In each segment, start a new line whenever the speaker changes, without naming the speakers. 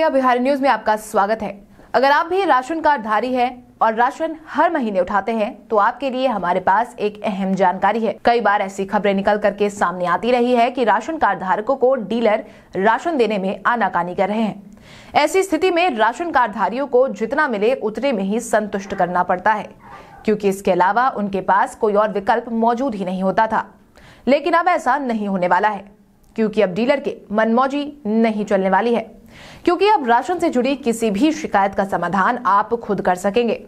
भैया बिहारी न्यूज में आपका स्वागत है अगर आप भी राशन कार्ड धारी है और राशन हर महीने उठाते हैं तो आपके लिए हमारे पास एक अहम जानकारी है कई बार ऐसी खबरें निकल करके सामने आती रही है कि राशन कार्ड धारकों को डीलर राशन देने में आनाकानी कर रहे हैं ऐसी स्थिति में राशन कार्ड धारियों को जितना मिले उतने में ही संतुष्ट करना पड़ता है क्योंकि इसके अलावा उनके पास कोई और विकल्प मौजूद ही नहीं होता था लेकिन अब ऐसा नहीं होने वाला है क्योंकि अब डीलर के मनमौजी नहीं चलने वाली है क्योंकि अब राशन से जुड़ी किसी भी शिकायत का समाधान आप खुद कर सकेंगे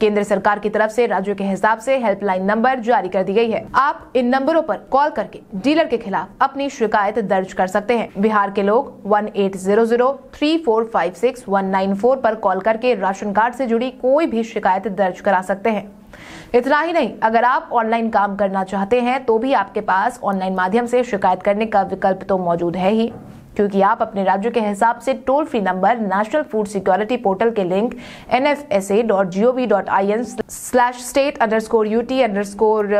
केंद्र सरकार की तरफ से राज्यों के हिसाब से हेल्पलाइन नंबर जारी कर दी गई है आप इन नंबरों पर कॉल करके डीलर के खिलाफ अपनी शिकायत दर्ज कर सकते हैं बिहार के लोग one eight zero zero three four five six one nine four आरोप कॉल करके राशन कार्ड से जुड़ी कोई भी शिकायत दर्ज करा सकते हैं इतना ही नहीं अगर आप ऑनलाइन काम करना चाहते हैं तो भी आपके पास ऑनलाइन माध्यम से शिकायत करने का विकल्प तो मौजूद है ही क्योंकि आप अपने राज्य के हिसाब से toll free number national food security portal के link N F S A dot G O V dot I N slash state underscore U T underscore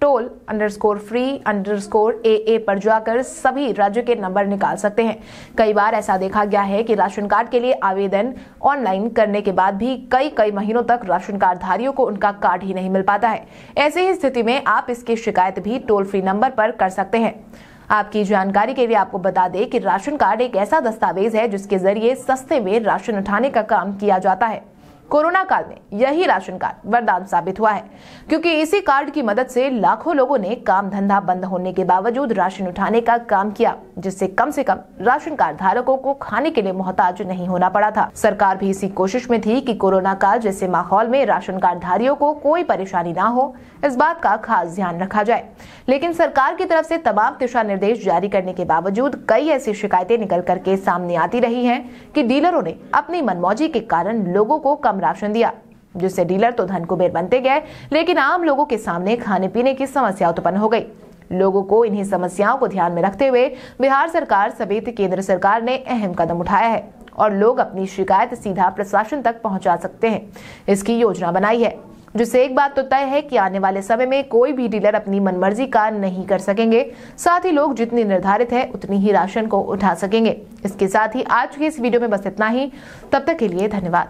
toll underscore free underscore A A पर जाकर सभी राज्य के number निकाल सकते हैं कई बार ऐसा देखा गया है कि राशन कार्ड के लिए आवेदन ऑनलाइन करने के बाद भी कई कई महीनों तक राशन कार्ड धारियों को उनका कार्ड ही नहीं मिल पाता है ऐसी ही स्थिति में आप इसकी शिकायत भी टोल फ्री नंबर पर कर सकते हैं आपकी जानकारी के लिए आपको बता दें कि राशन कार्ड एक ऐसा दस्तावेज है जिसके जरिए सस्ते में राशन उठाने का काम किया जाता है कोरोना काल में यही राशन कार्ड वरदान साबित हुआ है क्योंकि इसी कार्ड की मदद से लाखों लोगों ने काम धंधा बंद होने के बावजूद राशन उठाने का काम किया जिससे कम से कम राशन कार्ड धारकों को खाने के लिए मोहताज नहीं होना पड़ा था सरकार भी इसी कोशिश में थी कि कोरोना काल जैसे माहौल में राशन कार्ड धारियों को कोई परेशानी न हो इस बात का खास ध्यान रखा जाए लेकिन सरकार की तरफ ऐसी तमाम दिशा निर्देश जारी करने के बावजूद कई ऐसी शिकायतें निकल करके सामने आती रही है की डीलरों ने अपनी मनमौजी के कारण लोगो को कम कम राशन दिया जिससे डीलर तो धन कुबेर बनते गए लेकिन आम लोगों के सामने खाने पीने की समस्या उत्पन्न हो गई लोगों को इन्हीं समस्याओं को ध्यान में रखते हुए बिहार सरकार समेत केंद्र सरकार ने अहम कदम उठाया है और लोग अपनी शिकायत सीधा प्रशासन तक पहुंचा सकते हैं इसकी योजना बनाई है जिससे एक बात तो तय है कि आने वाले समय में कोई भी डीलर अपनी मनमर्जी का नहीं कर सकेंगे साथ ही लोग जितनी निर्धारित है उतनी ही राशन को उठा सकेंगे इसके साथ ही आज के इस वीडियो में बस इतना ही तब तक के लिए धन्यवाद